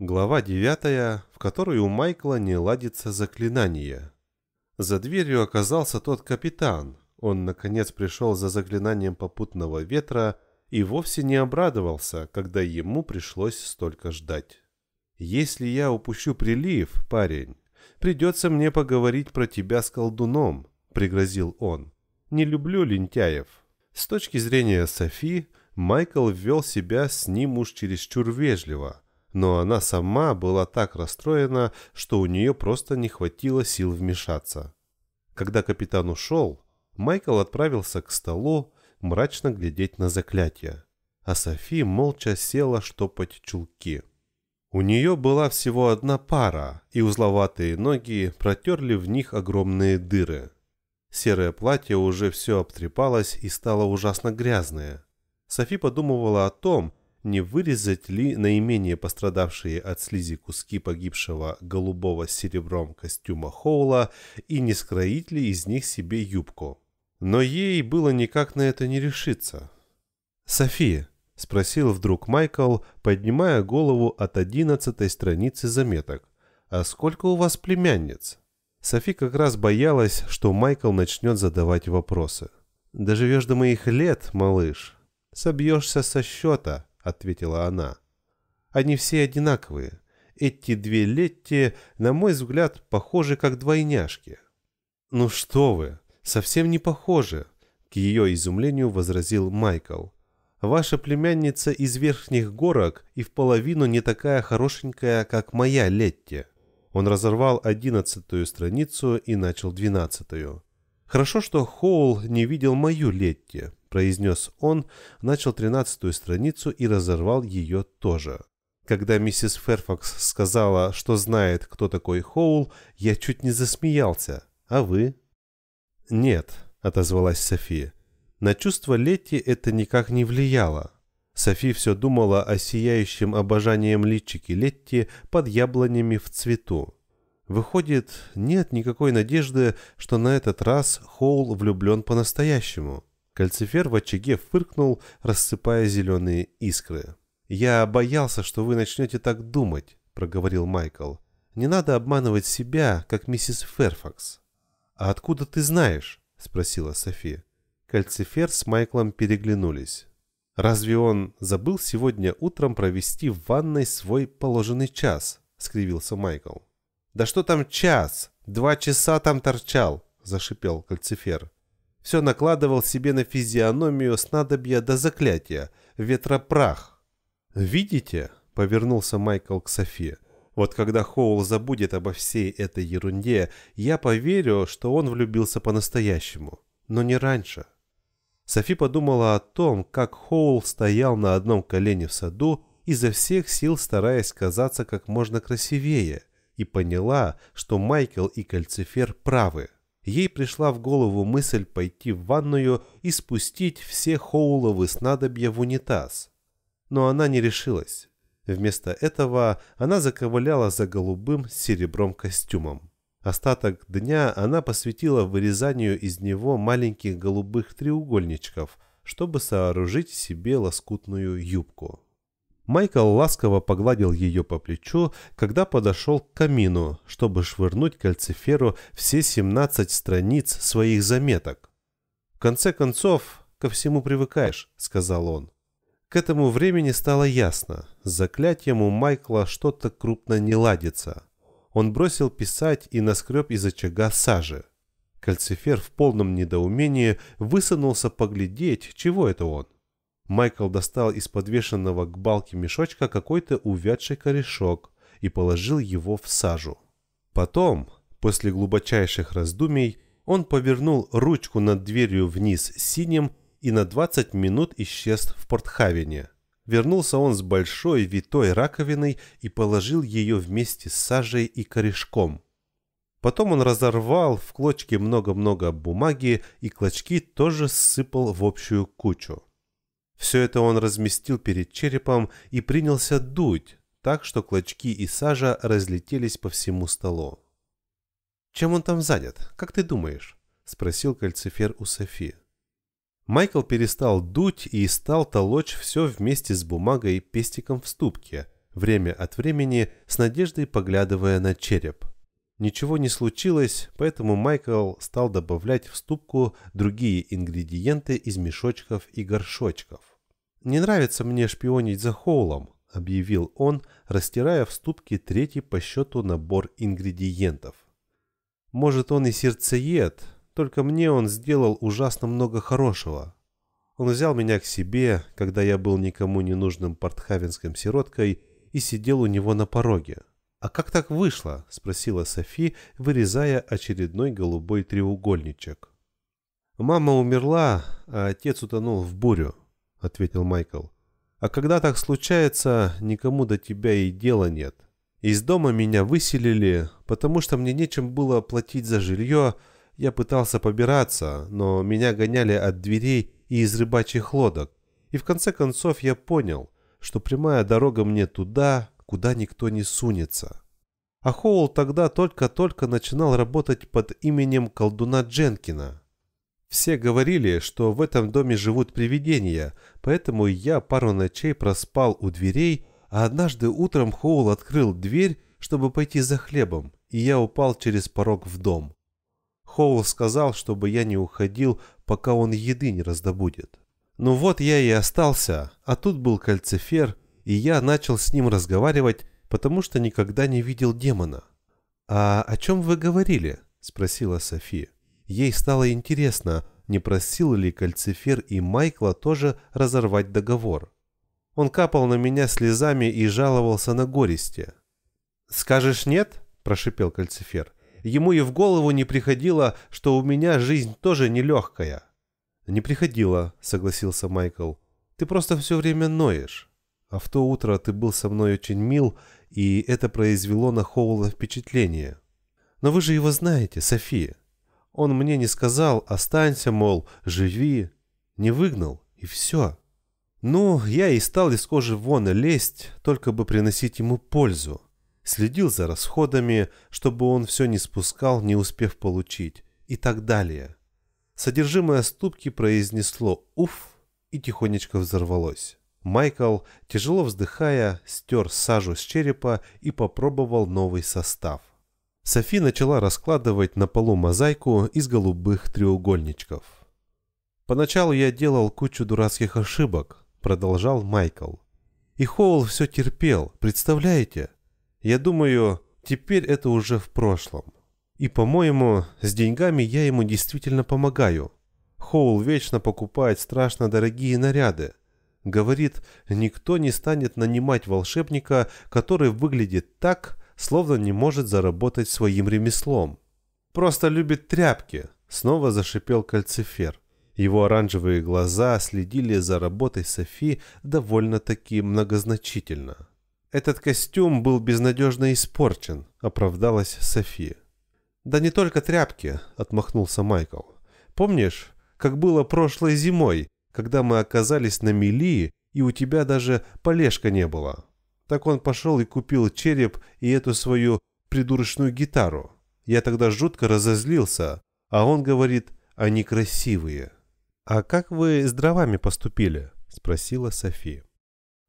Глава 9, в которой у Майкла не ладится заклинание. За дверью оказался тот капитан. Он, наконец, пришел за заклинанием попутного ветра и вовсе не обрадовался, когда ему пришлось столько ждать. «Если я упущу прилив, парень, придется мне поговорить про тебя с колдуном», — пригрозил он. «Не люблю лентяев». С точки зрения Софи, Майкл ввел себя с ним уж чересчур вежливо — но она сама была так расстроена, что у нее просто не хватило сил вмешаться. Когда капитан ушел, Майкл отправился к столу мрачно глядеть на заклятие, а Софи молча села штопать чулки. У нее была всего одна пара, и узловатые ноги протерли в них огромные дыры. Серое платье уже все обтрепалось и стало ужасно грязное. Софи подумывала о том, не вырезать ли наименее пострадавшие от слизи куски погибшего голубого с серебром костюма Хоула и не скроить ли из них себе юбку. Но ей было никак на это не решиться. «София», — спросил вдруг Майкл, поднимая голову от одиннадцатой страницы заметок, «а сколько у вас племянниц?» Софи как раз боялась, что Майкл начнет задавать вопросы. «Доживешь до моих лет, малыш. Собьешься со счета», ответила она. Они все одинаковые. Эти две Летти, на мой взгляд, похожи как двойняшки. Ну что вы, совсем не похожи, к ее изумлению возразил Майкл. Ваша племянница из верхних горок и в половину не такая хорошенькая, как моя Летти. Он разорвал одиннадцатую страницу и начал двенадцатую. «Хорошо, что Хоул не видел мою Летти», – произнес он, начал тринадцатую страницу и разорвал ее тоже. Когда миссис Ферфакс сказала, что знает, кто такой Хоул, я чуть не засмеялся. А вы? «Нет», – отозвалась София. На чувство Летти это никак не влияло. Софи все думала о сияющем обожанием личики Летти под яблонями в цвету. Выходит, нет никакой надежды, что на этот раз Хоул влюблен по-настоящему. Кальцифер в очаге фыркнул, рассыпая зеленые искры. «Я боялся, что вы начнете так думать», — проговорил Майкл. «Не надо обманывать себя, как миссис Ферфакс». «А откуда ты знаешь?» — спросила Софи. Кальцифер с Майклом переглянулись. «Разве он забыл сегодня утром провести в ванной свой положенный час?» — скривился Майкл. «Да что там час? Два часа там торчал!» – зашипел кальцифер. Все накладывал себе на физиономию снадобья до заклятия, ветропрах. «Видите?» – повернулся Майкл к Софи. «Вот когда Хоул забудет обо всей этой ерунде, я поверю, что он влюбился по-настоящему. Но не раньше». Софи подумала о том, как Хоул стоял на одном колене в саду, изо всех сил стараясь казаться как можно красивее – и поняла, что Майкл и Кальцифер правы. Ей пришла в голову мысль пойти в ванную и спустить все Хоуловы снадобья в унитаз. Но она не решилась. Вместо этого она заковыляла за голубым с серебром костюмом. Остаток дня она посвятила вырезанию из него маленьких голубых треугольничков, чтобы сооружить себе лоскутную юбку. Майкл ласково погладил ее по плечу, когда подошел к камину, чтобы швырнуть кальциферу все 17 страниц своих заметок. «В конце концов, ко всему привыкаешь», — сказал он. К этому времени стало ясно. С заклятием у Майкла что-то крупно не ладится. Он бросил писать и наскреб из очага сажи. Кальцифер в полном недоумении высунулся поглядеть, чего это он. Майкл достал из подвешенного к балке мешочка какой-то увядший корешок и положил его в сажу. Потом, после глубочайших раздумий, он повернул ручку над дверью вниз синим и на 20 минут исчез в Портхавене. Вернулся он с большой витой раковиной и положил ее вместе с сажей и корешком. Потом он разорвал в клочки много-много бумаги и клочки тоже сыпал в общую кучу. Все это он разместил перед черепом и принялся дуть, так что клочки и сажа разлетелись по всему столу. «Чем он там занят, как ты думаешь?» – спросил кальцифер у Софи. Майкл перестал дуть и стал толочь все вместе с бумагой пестиком в ступке, время от времени с надеждой поглядывая на череп – Ничего не случилось, поэтому Майкл стал добавлять в ступку другие ингредиенты из мешочков и горшочков. «Не нравится мне шпионить за Хоулом», – объявил он, растирая в ступке третий по счету набор ингредиентов. «Может, он и сердцеед, только мне он сделал ужасно много хорошего. Он взял меня к себе, когда я был никому не нужным портхавенским сироткой, и сидел у него на пороге». «А как так вышло?» – спросила Софи, вырезая очередной голубой треугольничек. «Мама умерла, а отец утонул в бурю», – ответил Майкл. «А когда так случается, никому до тебя и дела нет. Из дома меня выселили, потому что мне нечем было платить за жилье. Я пытался побираться, но меня гоняли от дверей и из рыбачьих лодок. И в конце концов я понял, что прямая дорога мне туда куда никто не сунется. А Хоул тогда только-только начинал работать под именем колдуна Дженкина. Все говорили, что в этом доме живут привидения, поэтому я пару ночей проспал у дверей, а однажды утром Хоул открыл дверь, чтобы пойти за хлебом, и я упал через порог в дом. Хоул сказал, чтобы я не уходил, пока он еды не раздобудет. Ну вот я и остался, а тут был кальцифер – и я начал с ним разговаривать, потому что никогда не видел демона. «А о чем вы говорили?» – спросила София. Ей стало интересно, не просил ли Кальцифер и Майкла тоже разорвать договор. Он капал на меня слезами и жаловался на горести. «Скажешь нет?» – прошипел Кальцифер. Ему и в голову не приходило, что у меня жизнь тоже нелегкая. «Не приходило», — согласился Майкл. «Ты просто все время ноешь». А в то утро ты был со мной очень мил, и это произвело на Хоула впечатление. Но вы же его знаете, София. Он мне не сказал «останься, мол, живи». Не выгнал, и все. Ну, я и стал из кожи вон лезть, только бы приносить ему пользу. Следил за расходами, чтобы он все не спускал, не успев получить, и так далее. Содержимое ступки произнесло «Уф!» и тихонечко взорвалось. Майкл, тяжело вздыхая, стер сажу с черепа и попробовал новый состав. Софи начала раскладывать на полу мозаику из голубых треугольничков. «Поначалу я делал кучу дурацких ошибок», — продолжал Майкл. «И Хоул все терпел, представляете? Я думаю, теперь это уже в прошлом. И, по-моему, с деньгами я ему действительно помогаю. Хоул вечно покупает страшно дорогие наряды, Говорит, никто не станет нанимать волшебника, который выглядит так, словно не может заработать своим ремеслом. «Просто любит тряпки», — снова зашипел кальцифер. Его оранжевые глаза следили за работой Софи довольно-таки многозначительно. «Этот костюм был безнадежно испорчен», — оправдалась Софи. «Да не только тряпки», — отмахнулся Майкл. «Помнишь, как было прошлой зимой, когда мы оказались на мели, и у тебя даже полежка не было. Так он пошел и купил череп и эту свою придурочную гитару. Я тогда жутко разозлился, а он говорит, они красивые. «А как вы с дровами поступили?» – спросила Софи.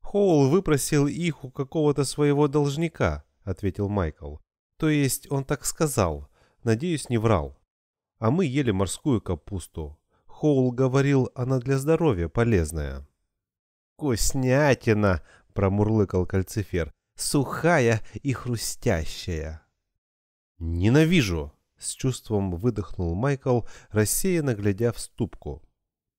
«Хоул выпросил их у какого-то своего должника», – ответил Майкл. «То есть он так сказал. Надеюсь, не врал. А мы ели морскую капусту. Хоул говорил, она для здоровья полезная. «Вкуснятина!» — промурлыкал кальцифер. «Сухая и хрустящая!» «Ненавижу!» — с чувством выдохнул Майкл, рассеянно глядя в ступку.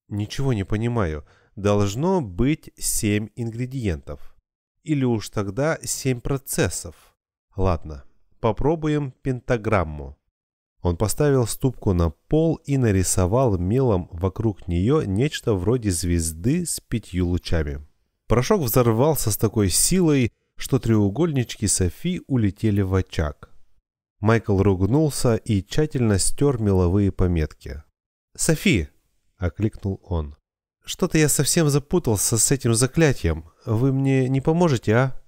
«Ничего не понимаю. Должно быть семь ингредиентов. Или уж тогда семь процессов. Ладно, попробуем пентаграмму. Он поставил ступку на пол и нарисовал мелом вокруг нее нечто вроде звезды с пятью лучами. Порошок взорвался с такой силой, что треугольнички Софи улетели в очаг. Майкл ругнулся и тщательно стер меловые пометки. «Софи!» – окликнул он. «Что-то я совсем запутался с этим заклятием. Вы мне не поможете, а?»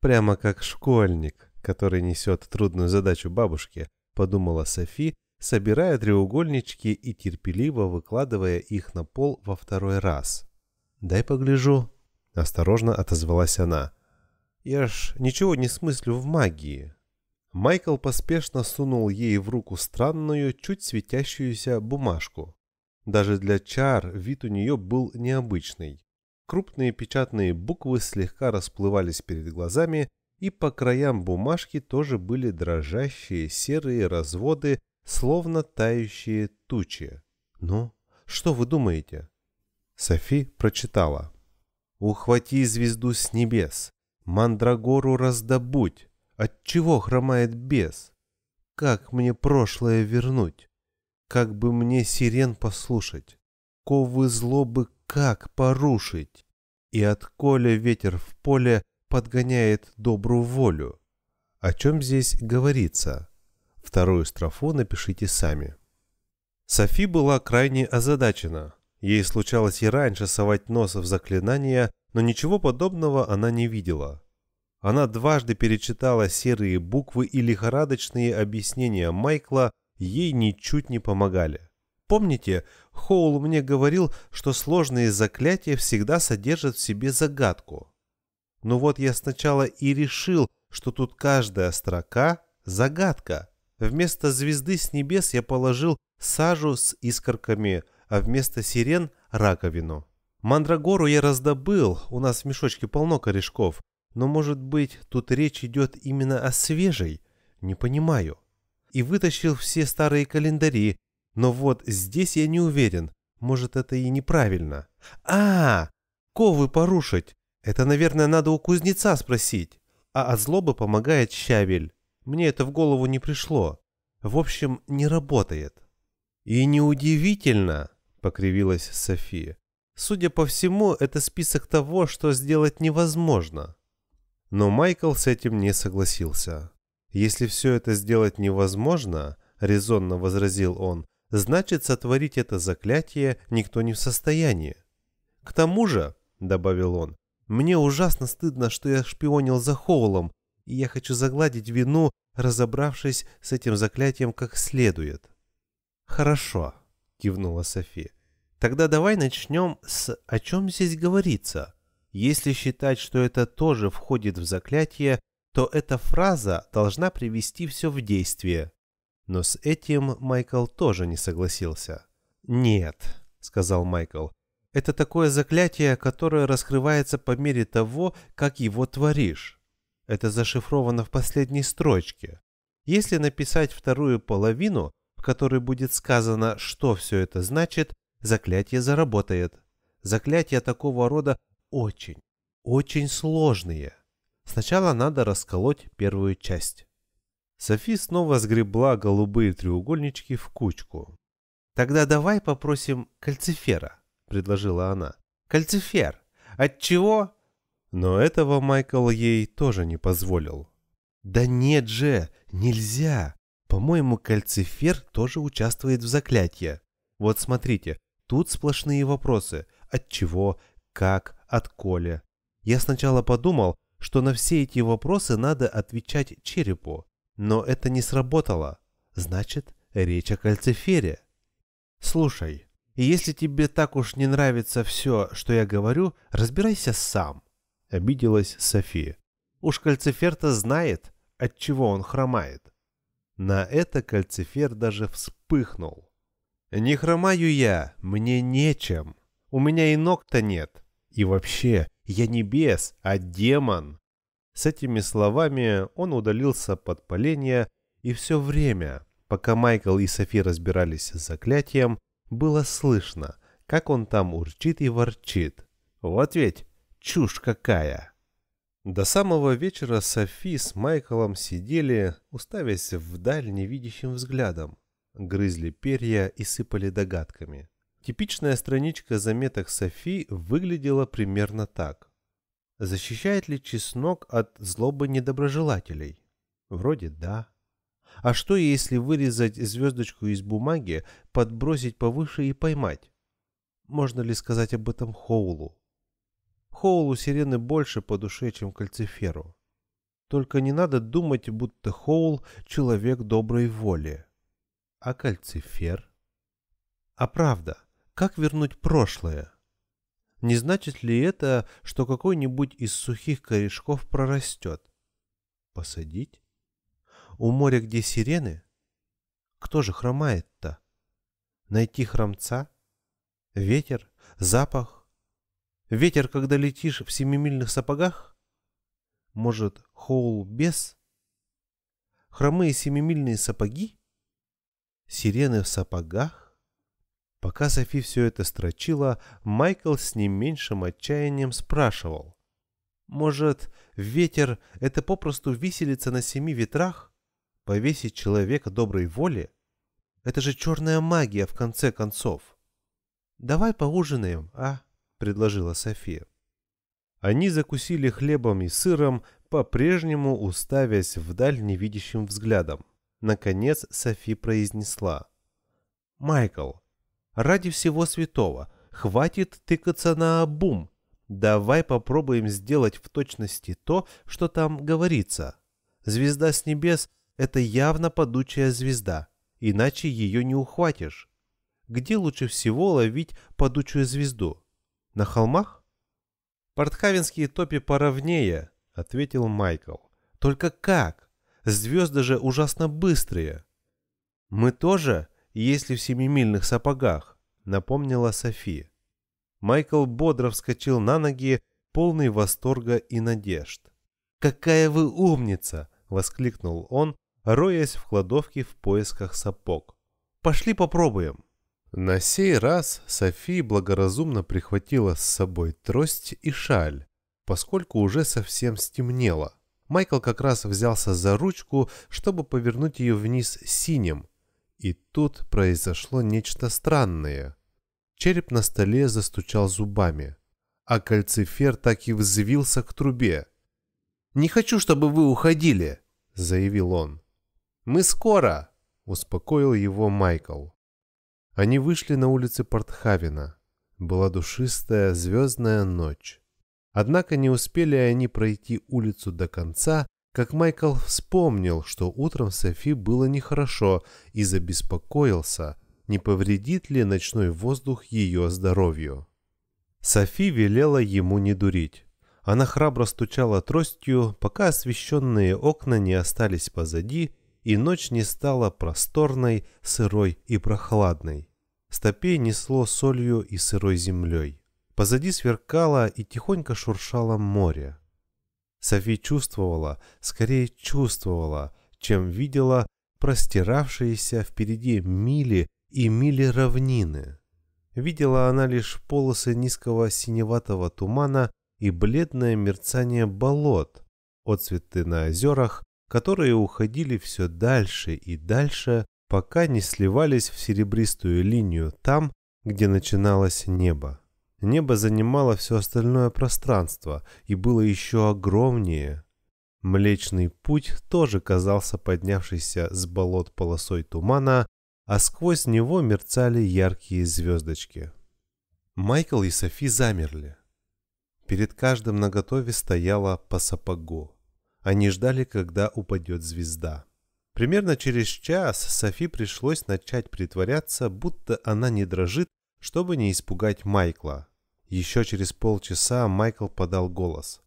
Прямо как школьник, который несет трудную задачу бабушке – подумала Софи, собирая треугольнички и терпеливо выкладывая их на пол во второй раз. «Дай погляжу», — осторожно отозвалась она. «Я ж ничего не смыслю в магии». Майкл поспешно сунул ей в руку странную, чуть светящуюся бумажку. Даже для чар вид у нее был необычный. Крупные печатные буквы слегка расплывались перед глазами, и по краям бумажки тоже были дрожащие серые разводы, словно тающие тучи. «Ну, что вы думаете?» Софи прочитала. «Ухвати звезду с небес, мандрагору раздобудь, от чего хромает бес? Как мне прошлое вернуть? Как бы мне сирен послушать? Ковы злобы как порушить? И отколя ветер в поле — подгоняет добрую волю. О чем здесь говорится? Вторую строфу напишите сами. Софи была крайне озадачена. Ей случалось и раньше совать нос в заклинания, но ничего подобного она не видела. Она дважды перечитала серые буквы и лихорадочные объяснения Майкла ей ничуть не помогали. Помните, Хоул мне говорил, что сложные заклятия всегда содержат в себе загадку. Но «Ну вот я сначала и решил, что тут каждая строка – загадка. Вместо звезды с небес я положил сажу с искорками, а вместо сирен – раковину. Мандрагору я раздобыл, у нас в мешочке полно корешков. Но, может быть, тут речь идет именно о свежей? Не понимаю. И вытащил все старые календари, но вот здесь я не уверен. Может, это и неправильно. А, -а, -а! ковы порушить. Это, наверное, надо у кузнеца спросить. А от злобы помогает щавель. Мне это в голову не пришло. В общем, не работает. И неудивительно, покривилась София. Судя по всему, это список того, что сделать невозможно. Но Майкл с этим не согласился. Если все это сделать невозможно, резонно возразил он, значит сотворить это заклятие никто не в состоянии. К тому же, добавил он, мне ужасно стыдно, что я шпионил за Хоулом, и я хочу загладить вину, разобравшись с этим заклятием как следует. Хорошо, кивнула Софи. Тогда давай начнем с «О чем здесь говорится?». Если считать, что это тоже входит в заклятие, то эта фраза должна привести все в действие. Но с этим Майкл тоже не согласился. «Нет», — сказал Майкл, это такое заклятие, которое раскрывается по мере того, как его творишь. Это зашифровано в последней строчке. Если написать вторую половину, в которой будет сказано, что все это значит, заклятие заработает. Заклятия такого рода очень, очень сложные. Сначала надо расколоть первую часть. Софи снова сгребла голубые треугольнички в кучку. Тогда давай попросим кальцифера предложила она. «Кальцифер! Отчего?» Но этого Майкл ей тоже не позволил. «Да нет же, нельзя! По-моему, кальцифер тоже участвует в заклятии. Вот смотрите, тут сплошные вопросы. От чего, как, от Коли. Я сначала подумал, что на все эти вопросы надо отвечать черепу, но это не сработало. Значит, речь о кальцифере. Слушай, и если тебе так уж не нравится все, что я говорю, разбирайся сам», — обиделась София. «Уж кальцифер-то знает, от чего он хромает». На это кальцифер даже вспыхнул. «Не хромаю я, мне нечем. У меня и ног-то нет. И вообще, я не бес, а демон». С этими словами он удалился под поленья, и все время, пока Майкл и Софи разбирались с заклятием, было слышно, как он там урчит и ворчит. Вот ведь чушь какая! До самого вечера Софи с Майклом сидели, уставясь вдаль невидящим взглядом. Грызли перья и сыпали догадками. Типичная страничка заметок Софи выглядела примерно так. Защищает ли чеснок от злобы недоброжелателей? Вроде да. А что, если вырезать звездочку из бумаги, подбросить повыше и поймать? Можно ли сказать об этом Хоулу? Хоулу сирены больше по душе, чем кальциферу. Только не надо думать, будто Хоул — человек доброй воли. А кальцифер? А правда, как вернуть прошлое? Не значит ли это, что какой-нибудь из сухих корешков прорастет? Посадить? У моря, где сирены? Кто же хромает-то? Найти хромца? Ветер? Запах? Ветер, когда летишь в семимильных сапогах? Может, хоул без? Хромые семимильные сапоги? Сирены в сапогах? Пока Софи все это строчила, Майкл с не меньшим отчаянием спрашивал. «Может, ветер — это попросту виселица на семи ветрах?» Повесить человека доброй воли? Это же черная магия, в конце концов. Давай поужинаем, а? Предложила София. Они закусили хлебом и сыром, по-прежнему уставясь вдаль невидящим взглядом. Наконец Софи произнесла. «Майкл, ради всего святого, хватит тыкаться на обум. Давай попробуем сделать в точности то, что там говорится. Звезда с небес это явно падучая звезда, иначе ее не ухватишь. Где лучше всего ловить падучую звезду? На холмах? Портхавенские топи поровнее, ответил Майкл. Только как? Звезды же ужасно быстрые. Мы тоже, если в семимильных сапогах, напомнила София. Майкл бодро вскочил на ноги, полный восторга и надежд. «Какая вы умница!» – воскликнул он, роясь в кладовке в поисках сапог. «Пошли попробуем!» На сей раз София благоразумно прихватила с собой трость и шаль, поскольку уже совсем стемнело. Майкл как раз взялся за ручку, чтобы повернуть ее вниз синим. И тут произошло нечто странное. Череп на столе застучал зубами, а кальцифер так и взвился к трубе. «Не хочу, чтобы вы уходили», — заявил он. «Мы скоро!» – успокоил его Майкл. Они вышли на улицы Портхавена. Была душистая звездная ночь. Однако не успели они пройти улицу до конца, как Майкл вспомнил, что утром Софи было нехорошо и забеспокоился, не повредит ли ночной воздух ее здоровью. Софи велела ему не дурить. Она храбро стучала тростью, пока освещенные окна не остались позади, и ночь не стала просторной, сырой и прохладной. Стопей несло солью и сырой землей. Позади сверкало и тихонько шуршало море. Софи чувствовала, скорее чувствовала, чем видела простиравшиеся впереди мили и мили равнины. Видела она лишь полосы низкого синеватого тумана и бледное мерцание болот, отцветы на озерах которые уходили все дальше и дальше, пока не сливались в серебристую линию там, где начиналось небо. Небо занимало все остальное пространство и было еще огромнее. Млечный путь тоже казался поднявшийся с болот полосой тумана, а сквозь него мерцали яркие звездочки. Майкл и Софи замерли. Перед каждым наготове стояла по сапогу. Они ждали, когда упадет звезда. Примерно через час Софи пришлось начать притворяться, будто она не дрожит, чтобы не испугать Майкла. Еще через полчаса Майкл подал голос.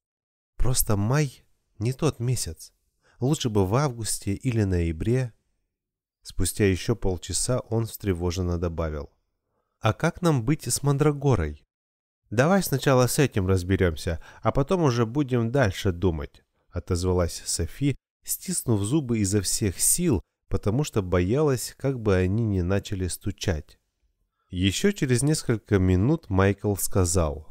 «Просто май не тот месяц. Лучше бы в августе или ноябре». Спустя еще полчаса он встревоженно добавил. «А как нам быть с Мандрагорой?» «Давай сначала с этим разберемся, а потом уже будем дальше думать» отозвалась Софи, стиснув зубы изо всех сил, потому что боялась, как бы они не начали стучать. Еще через несколько минут Майкл сказал.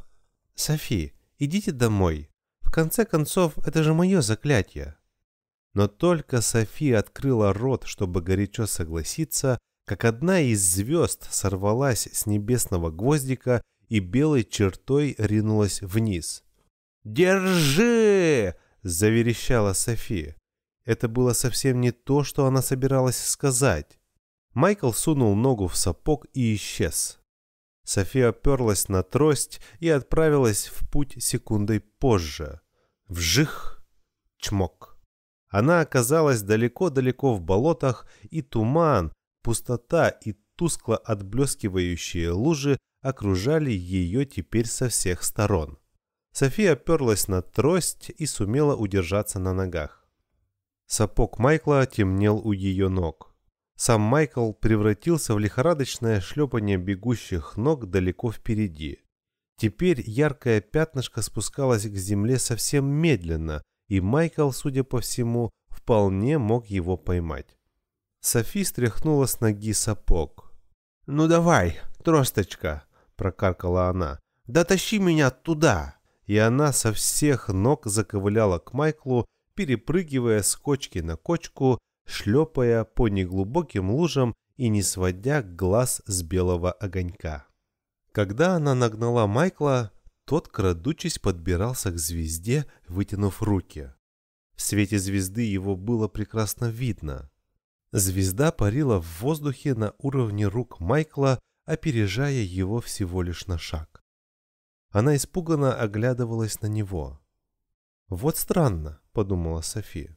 «Софи, идите домой. В конце концов, это же мое заклятие». Но только Софи открыла рот, чтобы горячо согласиться, как одна из звезд сорвалась с небесного гвоздика и белой чертой ринулась вниз. «Держи!» заверещала София. Это было совсем не то, что она собиралась сказать. Майкл сунул ногу в сапог и исчез. София оперлась на трость и отправилась в путь секундой позже. Вжих! Чмок! Она оказалась далеко-далеко в болотах, и туман, пустота и тускло отблескивающие лужи окружали ее теперь со всех сторон. София оперлась на трость и сумела удержаться на ногах. Сапог Майкла темнел у ее ног. Сам Майкл превратился в лихорадочное шлепание бегущих ног далеко впереди. Теперь яркое пятнышко спускалось к земле совсем медленно, и Майкл, судя по всему, вполне мог его поймать. Софи стряхнула с ноги сапог. «Ну давай, тросточка!» – прокаркала она. "Дотащи меня туда!» и она со всех ног заковыляла к Майклу, перепрыгивая с кочки на кочку, шлепая по неглубоким лужам и не сводя глаз с белого огонька. Когда она нагнала Майкла, тот, крадучись, подбирался к звезде, вытянув руки. В свете звезды его было прекрасно видно. Звезда парила в воздухе на уровне рук Майкла, опережая его всего лишь на шаг. Она испуганно оглядывалась на него. «Вот странно», — подумала Софи.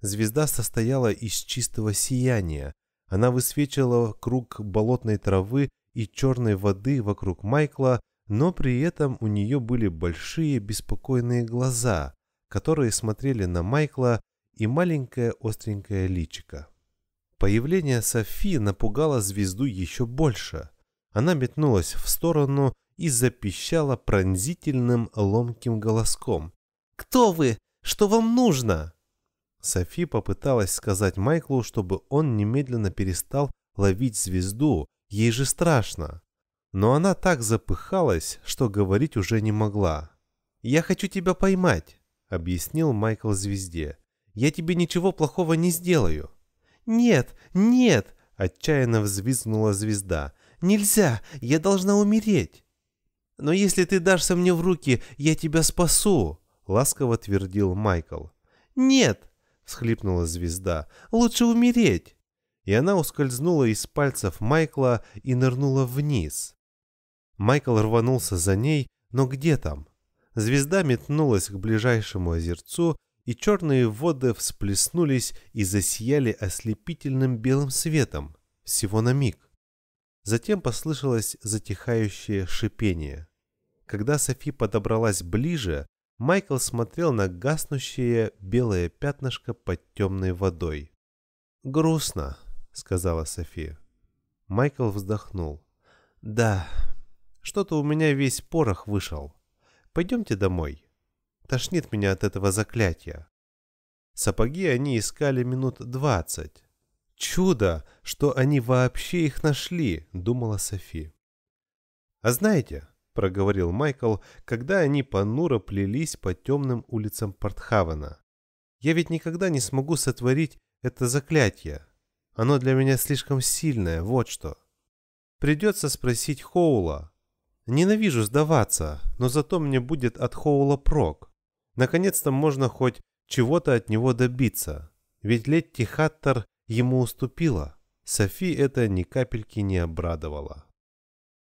Звезда состояла из чистого сияния. Она высвечивала круг болотной травы и черной воды вокруг Майкла, но при этом у нее были большие беспокойные глаза, которые смотрели на Майкла и маленькое остренькое личико. Появление Софи напугало звезду еще больше. Она метнулась в сторону и запищала пронзительным ломким голоском. «Кто вы? Что вам нужно?» Софи попыталась сказать Майклу, чтобы он немедленно перестал ловить звезду, ей же страшно. Но она так запыхалась, что говорить уже не могла. «Я хочу тебя поймать», — объяснил Майкл звезде. «Я тебе ничего плохого не сделаю». «Нет, нет!» — отчаянно взвизгнула звезда. «Нельзя! Я должна умереть!» «Но если ты дашься мне в руки, я тебя спасу», — ласково твердил Майкл. «Нет!» — всхлипнула звезда. «Лучше умереть!» И она ускользнула из пальцев Майкла и нырнула вниз. Майкл рванулся за ней, но где там? Звезда метнулась к ближайшему озерцу, и черные воды всплеснулись и засияли ослепительным белым светом, всего на миг. Затем послышалось затихающее шипение. Когда Софи подобралась ближе, Майкл смотрел на гаснущее белое пятнышко под темной водой. «Грустно», — сказала Софи. Майкл вздохнул. «Да, что-то у меня весь порох вышел. Пойдемте домой. Тошнит меня от этого заклятия». Сапоги они искали минут двадцать. «Чудо, что они вообще их нашли», — думала Софи. «А знаете, — проговорил Майкл, когда они понуро плелись по темным улицам Портхавена. «Я ведь никогда не смогу сотворить это заклятие. Оно для меня слишком сильное, вот что. Придется спросить Хоула. Ненавижу сдаваться, но зато мне будет от Хоула прок. Наконец-то можно хоть чего-то от него добиться. Ведь Летти Хаттер ему уступила. Софи это ни капельки не обрадовала.